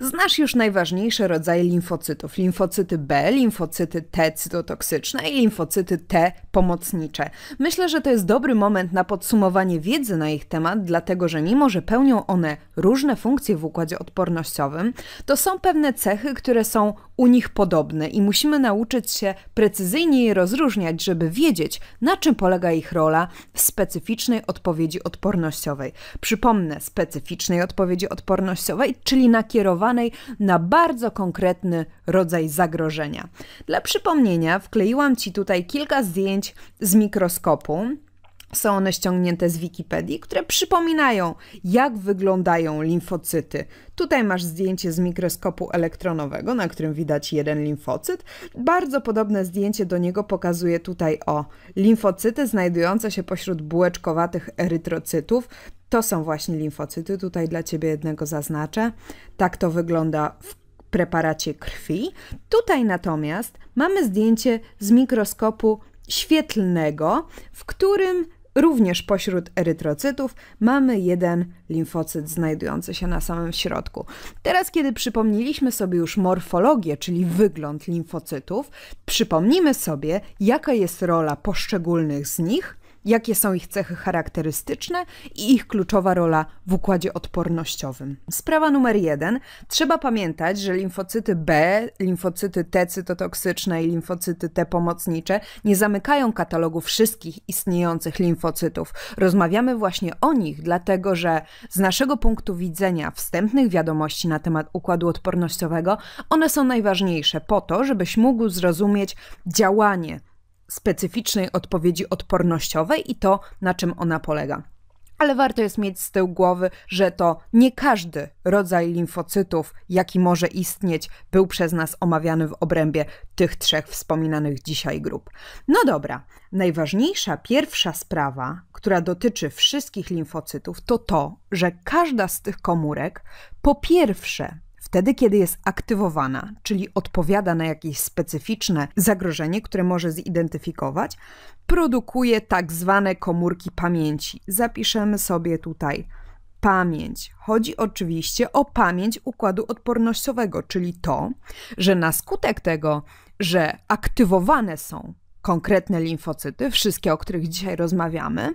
Znasz już najważniejsze rodzaje limfocytów: limfocyty B, limfocyty T cytotoksyczne i limfocyty T pomocnicze. Myślę, że to jest dobry moment na podsumowanie wiedzy na ich temat, dlatego że mimo, że pełnią one różne funkcje w układzie odpornościowym, to są pewne cechy, które są u nich podobne i musimy nauczyć się precyzyjnie je rozróżniać, żeby wiedzieć, na czym polega ich rola w specyficznej odpowiedzi odpornościowej. Przypomnę, specyficznej odpowiedzi odpornościowej, czyli nakierowanej na bardzo konkretny rodzaj zagrożenia. Dla przypomnienia, wkleiłam Ci tutaj kilka zdjęć z mikroskopu. Są one ściągnięte z Wikipedii, które przypominają, jak wyglądają limfocyty. Tutaj masz zdjęcie z mikroskopu elektronowego, na którym widać jeden limfocyt. Bardzo podobne zdjęcie do niego pokazuje tutaj o limfocyty znajdujące się pośród bułeczkowatych erytrocytów. To są właśnie limfocyty, tutaj dla Ciebie jednego zaznaczę. Tak to wygląda w preparacie krwi. Tutaj natomiast mamy zdjęcie z mikroskopu świetlnego, w którym Również pośród erytrocytów mamy jeden limfocyt znajdujący się na samym środku. Teraz, kiedy przypomnieliśmy sobie już morfologię, czyli wygląd limfocytów, przypomnimy sobie, jaka jest rola poszczególnych z nich jakie są ich cechy charakterystyczne i ich kluczowa rola w układzie odpornościowym. Sprawa numer jeden. Trzeba pamiętać, że limfocyty B, limfocyty T cytotoksyczne i limfocyty T pomocnicze nie zamykają katalogu wszystkich istniejących limfocytów. Rozmawiamy właśnie o nich, dlatego że z naszego punktu widzenia wstępnych wiadomości na temat układu odpornościowego one są najważniejsze po to, żebyś mógł zrozumieć działanie specyficznej odpowiedzi odpornościowej i to, na czym ona polega. Ale warto jest mieć z tyłu głowy, że to nie każdy rodzaj limfocytów, jaki może istnieć, był przez nas omawiany w obrębie tych trzech wspominanych dzisiaj grup. No dobra, najważniejsza pierwsza sprawa, która dotyczy wszystkich limfocytów, to to, że każda z tych komórek po pierwsze Wtedy, kiedy jest aktywowana, czyli odpowiada na jakieś specyficzne zagrożenie, które może zidentyfikować, produkuje tak zwane komórki pamięci. Zapiszemy sobie tutaj pamięć. Chodzi oczywiście o pamięć układu odpornościowego, czyli to, że na skutek tego, że aktywowane są konkretne limfocyty, wszystkie, o których dzisiaj rozmawiamy,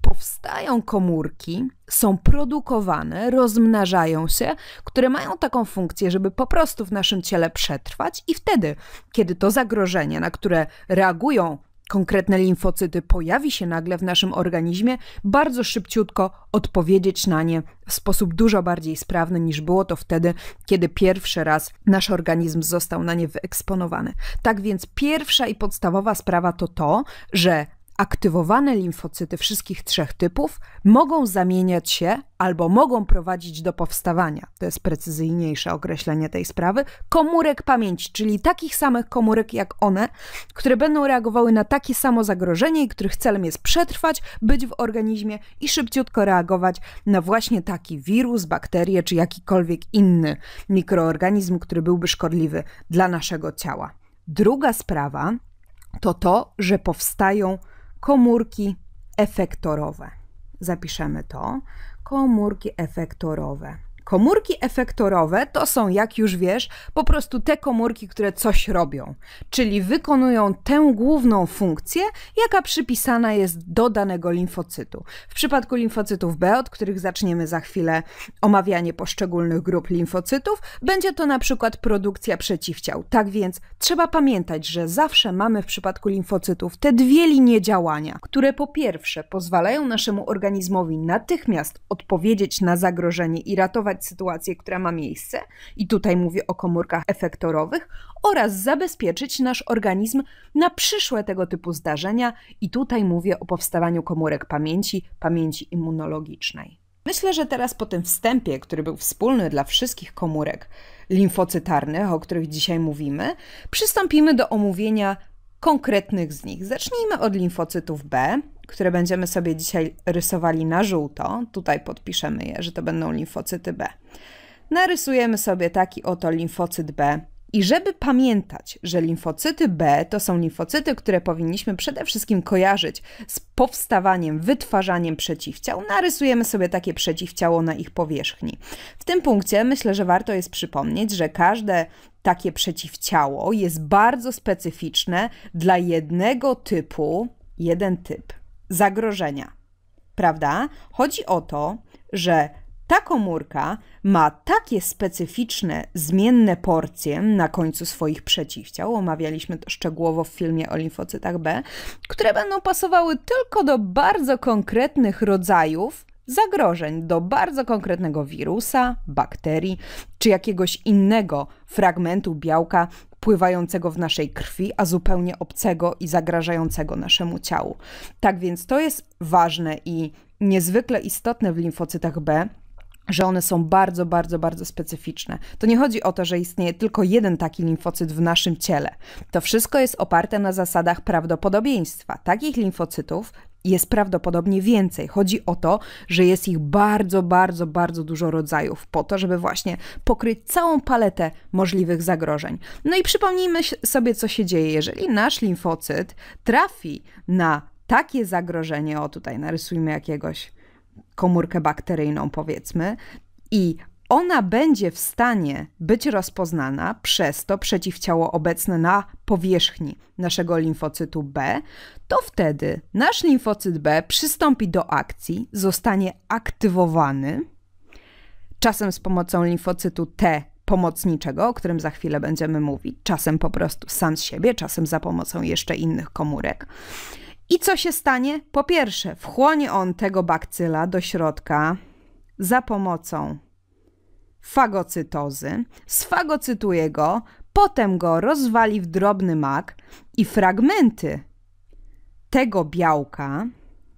powstają komórki, są produkowane, rozmnażają się, które mają taką funkcję, żeby po prostu w naszym ciele przetrwać i wtedy, kiedy to zagrożenie, na które reagują konkretne limfocyty pojawi się nagle w naszym organizmie, bardzo szybciutko odpowiedzieć na nie w sposób dużo bardziej sprawny niż było to wtedy, kiedy pierwszy raz nasz organizm został na nie wyeksponowany. Tak więc pierwsza i podstawowa sprawa to to, że aktywowane limfocyty wszystkich trzech typów mogą zamieniać się albo mogą prowadzić do powstawania, to jest precyzyjniejsze określenie tej sprawy, komórek pamięci, czyli takich samych komórek jak one, które będą reagowały na takie samo zagrożenie i których celem jest przetrwać, być w organizmie i szybciutko reagować na właśnie taki wirus, bakterię czy jakikolwiek inny mikroorganizm, który byłby szkodliwy dla naszego ciała. Druga sprawa to to, że powstają komórki efektorowe. Zapiszemy to. Komórki efektorowe. Komórki efektorowe to są, jak już wiesz, po prostu te komórki, które coś robią, czyli wykonują tę główną funkcję, jaka przypisana jest do danego limfocytu. W przypadku limfocytów B, od których zaczniemy za chwilę omawianie poszczególnych grup limfocytów, będzie to na przykład produkcja przeciwciał. Tak więc trzeba pamiętać, że zawsze mamy w przypadku limfocytów te dwie linie działania, które po pierwsze pozwalają naszemu organizmowi natychmiast odpowiedzieć na zagrożenie i ratować zarejestrować sytuację, która ma miejsce, i tutaj mówię o komórkach efektorowych, oraz zabezpieczyć nasz organizm na przyszłe tego typu zdarzenia, i tutaj mówię o powstawaniu komórek pamięci, pamięci immunologicznej. Myślę, że teraz po tym wstępie, który był wspólny dla wszystkich komórek limfocytarnych, o których dzisiaj mówimy, przystąpimy do omówienia konkretnych z nich. Zacznijmy od limfocytów B, które będziemy sobie dzisiaj rysowali na żółto. Tutaj podpiszemy je, że to będą limfocyty B. Narysujemy sobie taki oto limfocyt B i żeby pamiętać, że limfocyty B to są limfocyty, które powinniśmy przede wszystkim kojarzyć z powstawaniem, wytwarzaniem przeciwciał, narysujemy sobie takie przeciwciało na ich powierzchni. W tym punkcie myślę, że warto jest przypomnieć, że każde takie przeciwciało jest bardzo specyficzne dla jednego typu, jeden typ zagrożenia. Prawda? Chodzi o to, że ta komórka ma takie specyficzne, zmienne porcje na końcu swoich przeciwciał, omawialiśmy to szczegółowo w filmie o limfocytach B, które będą pasowały tylko do bardzo konkretnych rodzajów zagrożeń do bardzo konkretnego wirusa, bakterii czy jakiegoś innego fragmentu białka pływającego w naszej krwi, a zupełnie obcego i zagrażającego naszemu ciału. Tak więc to jest ważne i niezwykle istotne w limfocytach B, że one są bardzo, bardzo, bardzo specyficzne. To nie chodzi o to, że istnieje tylko jeden taki limfocyt w naszym ciele. To wszystko jest oparte na zasadach prawdopodobieństwa. Takich limfocytów jest prawdopodobnie więcej. Chodzi o to, że jest ich bardzo, bardzo, bardzo dużo rodzajów, po to, żeby właśnie pokryć całą paletę możliwych zagrożeń. No i przypomnijmy sobie, co się dzieje, jeżeli nasz limfocyt trafi na takie zagrożenie, o tutaj narysujmy jakiegoś komórkę bakteryjną, powiedzmy, i ona będzie w stanie być rozpoznana przez to przeciwciało obecne na powierzchni naszego limfocytu B, to wtedy nasz limfocyt B przystąpi do akcji, zostanie aktywowany, czasem z pomocą limfocytu T pomocniczego, o którym za chwilę będziemy mówić, czasem po prostu sam z siebie, czasem za pomocą jeszcze innych komórek. I co się stanie? Po pierwsze, wchłonie on tego bakcyla do środka za pomocą fagocytozy, sfagocytuje go, potem go rozwali w drobny mak i fragmenty tego białka,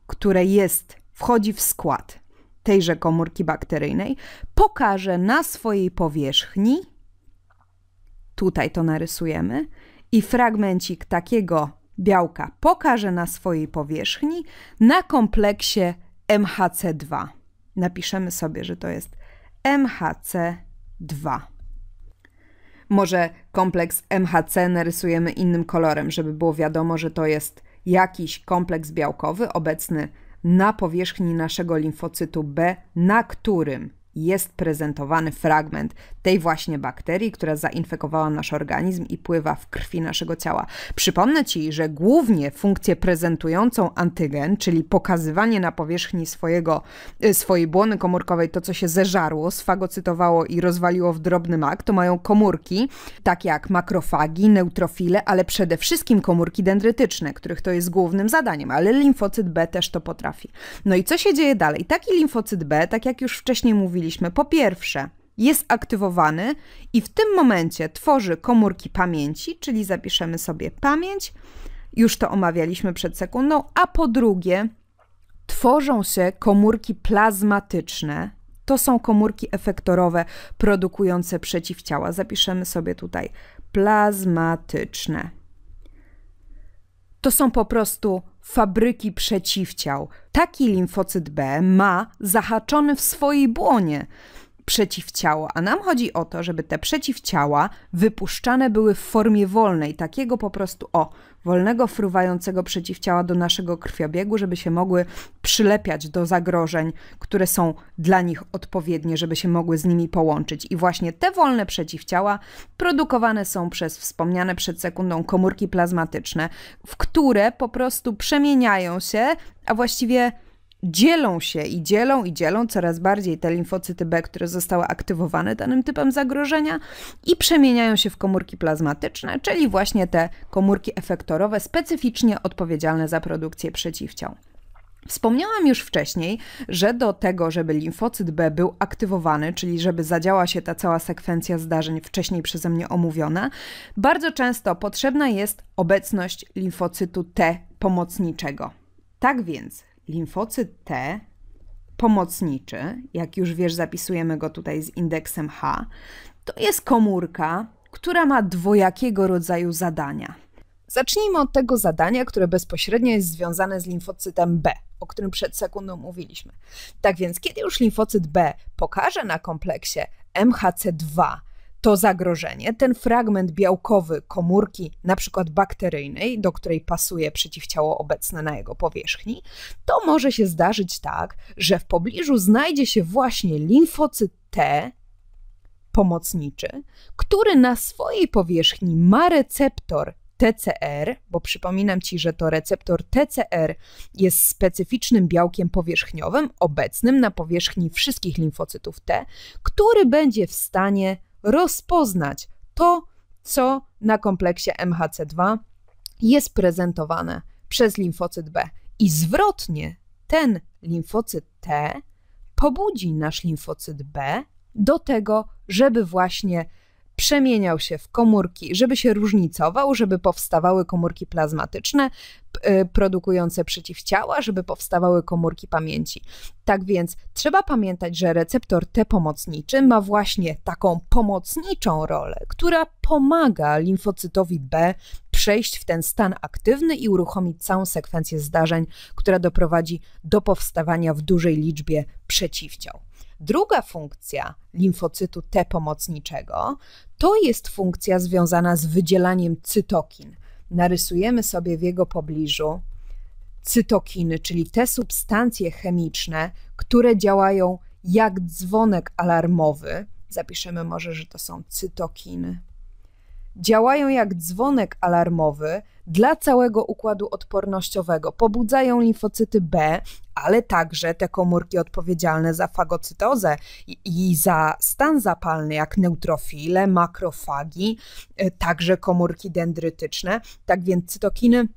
które jest, wchodzi w skład tejże komórki bakteryjnej, pokaże na swojej powierzchni, tutaj to narysujemy, i fragmencik takiego białka pokaże na swojej powierzchni na kompleksie MHC2. Napiszemy sobie, że to jest MHC2. Może kompleks MHC narysujemy innym kolorem, żeby było wiadomo, że to jest jakiś kompleks białkowy obecny na powierzchni naszego limfocytu B, na którym jest prezentowany fragment tej właśnie bakterii, która zainfekowała nasz organizm i pływa w krwi naszego ciała. Przypomnę Ci, że głównie funkcję prezentującą antygen, czyli pokazywanie na powierzchni swojego, y, swojej błony komórkowej to, co się zeżarło, sfagocytowało i rozwaliło w drobny mak, to mają komórki, tak jak makrofagi, neutrofile, ale przede wszystkim komórki dendrytyczne, których to jest głównym zadaniem, ale limfocyt B też to potrafi. No i co się dzieje dalej? Taki limfocyt B, tak jak już wcześniej mówiliśmy, po pierwsze, jest aktywowany i w tym momencie tworzy komórki pamięci, czyli zapiszemy sobie pamięć, już to omawialiśmy przed sekundą, a po drugie, tworzą się komórki plazmatyczne. To są komórki efektorowe produkujące przeciwciała. Zapiszemy sobie tutaj plazmatyczne to są po prostu fabryki przeciwciał. Taki limfocyt B ma zahaczony w swojej błonie przeciwciało, a nam chodzi o to, żeby te przeciwciała wypuszczane były w formie wolnej, takiego po prostu o wolnego, fruwającego przeciwciała do naszego krwiobiegu, żeby się mogły przylepiać do zagrożeń, które są dla nich odpowiednie, żeby się mogły z nimi połączyć. I właśnie te wolne przeciwciała produkowane są przez wspomniane przed sekundą komórki plazmatyczne, w które po prostu przemieniają się, a właściwie dzielą się i dzielą i dzielą coraz bardziej te limfocyty B, które zostały aktywowane danym typem zagrożenia i przemieniają się w komórki plazmatyczne, czyli właśnie te komórki efektorowe specyficznie odpowiedzialne za produkcję przeciwciał. Wspomniałam już wcześniej, że do tego, żeby limfocyt B był aktywowany, czyli żeby zadziała się ta cała sekwencja zdarzeń wcześniej przeze mnie omówiona, bardzo często potrzebna jest obecność limfocytu T pomocniczego. Tak więc limfocyt T pomocniczy, jak już wiesz, zapisujemy go tutaj z indeksem H, to jest komórka, która ma dwojakiego rodzaju zadania. Zacznijmy od tego zadania, które bezpośrednio jest związane z limfocytem B, o którym przed sekundą mówiliśmy. Tak więc, kiedy już limfocyt B pokaże na kompleksie MHC2 to zagrożenie, ten fragment białkowy komórki, na przykład bakteryjnej, do której pasuje przeciwciało obecne na jego powierzchni, to może się zdarzyć tak, że w pobliżu znajdzie się właśnie limfocyt T pomocniczy, który na swojej powierzchni ma receptor TCR, bo przypominam ci, że to receptor TCR jest specyficznym białkiem powierzchniowym obecnym na powierzchni wszystkich limfocytów T, który będzie w stanie rozpoznać to, co na kompleksie MHC2 jest prezentowane przez limfocyt B. I zwrotnie ten limfocyt T pobudzi nasz limfocyt B do tego, żeby właśnie przemieniał się w komórki, żeby się różnicował, żeby powstawały komórki plazmatyczne y, produkujące przeciwciała, żeby powstawały komórki pamięci. Tak więc trzeba pamiętać, że receptor T pomocniczy ma właśnie taką pomocniczą rolę, która pomaga limfocytowi B przejść w ten stan aktywny i uruchomić całą sekwencję zdarzeń, która doprowadzi do powstawania w dużej liczbie przeciwciał. Druga funkcja limfocytu T pomocniczego to jest funkcja związana z wydzielaniem cytokin. Narysujemy sobie w jego pobliżu cytokiny, czyli te substancje chemiczne, które działają jak dzwonek alarmowy. Zapiszemy może, że to są cytokiny. Działają jak dzwonek alarmowy, dla całego układu odpornościowego. Pobudzają limfocyty B, ale także te komórki odpowiedzialne za fagocytozę i, i za stan zapalny, jak neutrofile, makrofagi, e, także komórki dendrytyczne. Tak więc cytokiny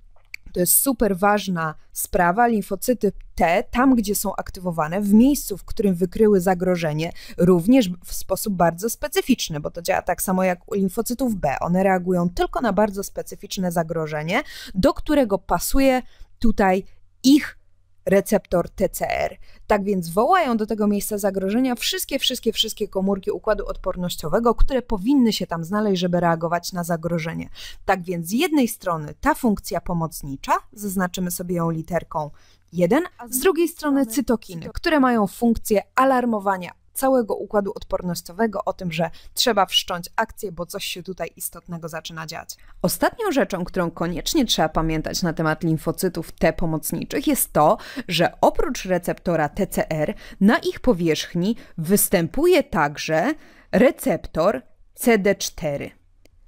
to jest super ważna sprawa. Limfocyty T, tam gdzie są aktywowane, w miejscu, w którym wykryły zagrożenie, również w sposób bardzo specyficzny, bo to działa tak samo jak u limfocytów B. One reagują tylko na bardzo specyficzne zagrożenie, do którego pasuje tutaj ich receptor TCR. Tak więc wołają do tego miejsca zagrożenia wszystkie, wszystkie, wszystkie komórki układu odpornościowego, które powinny się tam znaleźć, żeby reagować na zagrożenie. Tak więc z jednej strony ta funkcja pomocnicza, zaznaczymy sobie ją literką 1, a z drugiej strony cytokiny, które mają funkcję alarmowania całego układu odpornościowego, o tym, że trzeba wszcząć akcję, bo coś się tutaj istotnego zaczyna dziać. Ostatnią rzeczą, którą koniecznie trzeba pamiętać na temat limfocytów T pomocniczych, jest to, że oprócz receptora TCR na ich powierzchni występuje także receptor CD4.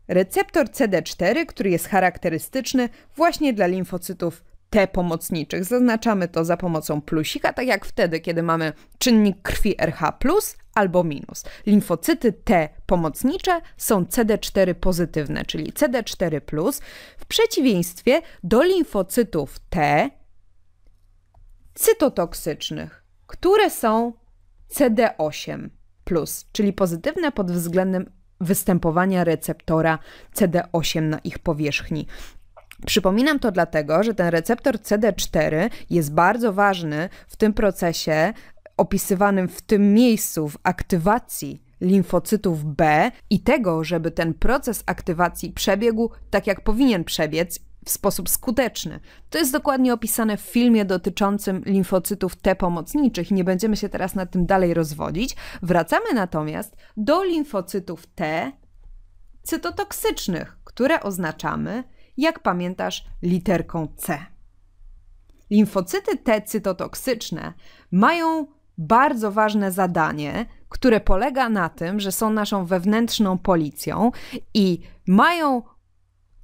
Receptor CD4, który jest charakterystyczny właśnie dla limfocytów T pomocniczych. Zaznaczamy to za pomocą plusika, tak jak wtedy, kiedy mamy czynnik krwi RH+, albo minus. Limfocyty T pomocnicze są CD4 pozytywne, czyli CD4+, w przeciwieństwie do limfocytów T cytotoksycznych, które są CD8+, czyli pozytywne pod względem występowania receptora CD8 na ich powierzchni. Przypominam to dlatego, że ten receptor CD4 jest bardzo ważny w tym procesie opisywanym w tym miejscu, w aktywacji limfocytów B i tego, żeby ten proces aktywacji przebiegł tak, jak powinien przebiec w sposób skuteczny. To jest dokładnie opisane w filmie dotyczącym limfocytów T pomocniczych. Nie będziemy się teraz nad tym dalej rozwodzić. Wracamy natomiast do limfocytów T cytotoksycznych, które oznaczamy jak pamiętasz, literką C. Limfocyty T cytotoksyczne mają bardzo ważne zadanie, które polega na tym, że są naszą wewnętrzną policją i mają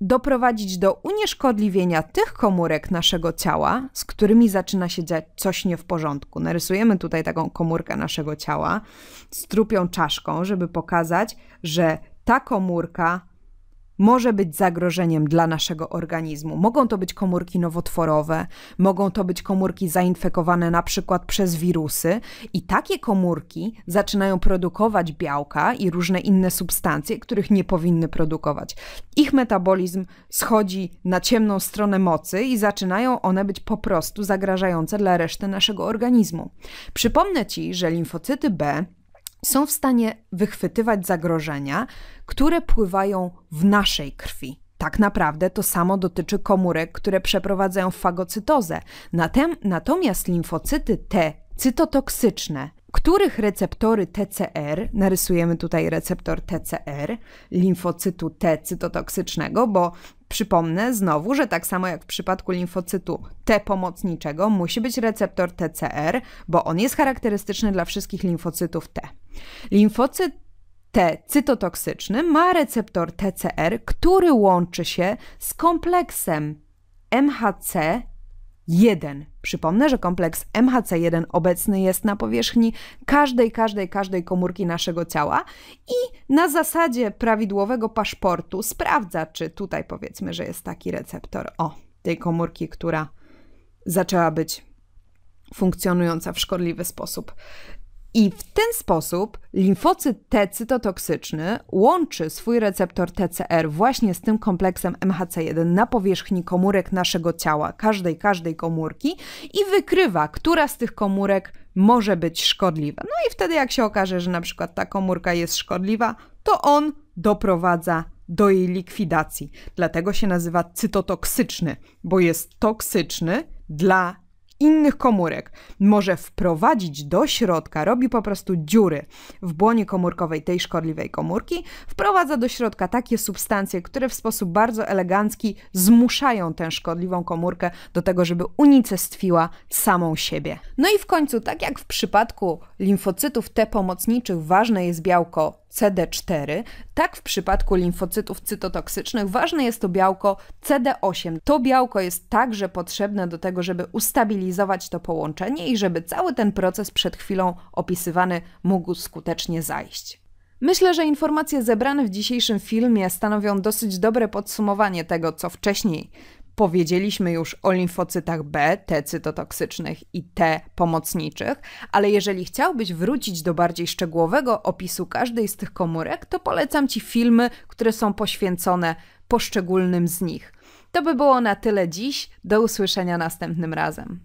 doprowadzić do unieszkodliwienia tych komórek naszego ciała, z którymi zaczyna się dziać coś nie w porządku. Narysujemy tutaj taką komórkę naszego ciała z trupią czaszką, żeby pokazać, że ta komórka może być zagrożeniem dla naszego organizmu. Mogą to być komórki nowotworowe, mogą to być komórki zainfekowane na przykład przez wirusy, i takie komórki zaczynają produkować białka i różne inne substancje, których nie powinny produkować. Ich metabolizm schodzi na ciemną stronę mocy i zaczynają one być po prostu zagrażające dla reszty naszego organizmu. Przypomnę ci, że limfocyty B są w stanie wychwytywać zagrożenia, które pływają w naszej krwi. Tak naprawdę to samo dotyczy komórek, które przeprowadzają fagocytozę. natomiast limfocyty T cytotoksyczne, których receptory TCR, narysujemy tutaj receptor TCR, limfocytu T cytotoksycznego, bo Przypomnę znowu, że tak samo jak w przypadku limfocytu T pomocniczego musi być receptor TCR, bo on jest charakterystyczny dla wszystkich limfocytów T. Limfocyt T cytotoksyczny ma receptor TCR, który łączy się z kompleksem MHC1 Przypomnę, że kompleks MHC1 obecny jest na powierzchni każdej, każdej, każdej komórki naszego ciała i na zasadzie prawidłowego paszportu sprawdza, czy tutaj powiedzmy, że jest taki receptor o tej komórki, która zaczęła być funkcjonująca w szkodliwy sposób. I w ten sposób limfocyt T cytotoksyczny łączy swój receptor TCR właśnie z tym kompleksem MHC1 na powierzchni komórek naszego ciała, każdej, każdej komórki i wykrywa, która z tych komórek może być szkodliwa. No i wtedy jak się okaże, że na przykład ta komórka jest szkodliwa, to on doprowadza do jej likwidacji. Dlatego się nazywa cytotoksyczny, bo jest toksyczny dla innych komórek. Może wprowadzić do środka, robi po prostu dziury w błonie komórkowej tej szkodliwej komórki, wprowadza do środka takie substancje, które w sposób bardzo elegancki zmuszają tę szkodliwą komórkę do tego, żeby unicestwiła samą siebie. No i w końcu, tak jak w przypadku limfocytów T pomocniczych, ważne jest białko CD4. Tak w przypadku limfocytów cytotoksycznych ważne jest to białko CD8. To białko jest także potrzebne do tego, żeby ustabilizować to połączenie i żeby cały ten proces przed chwilą opisywany mógł skutecznie zajść. Myślę, że informacje zebrane w dzisiejszym filmie stanowią dosyć dobre podsumowanie tego, co wcześniej Powiedzieliśmy już o limfocytach B, T cytotoksycznych i T pomocniczych, ale jeżeli chciałbyś wrócić do bardziej szczegółowego opisu każdej z tych komórek, to polecam Ci filmy, które są poświęcone poszczególnym z nich. To by było na tyle dziś. Do usłyszenia następnym razem.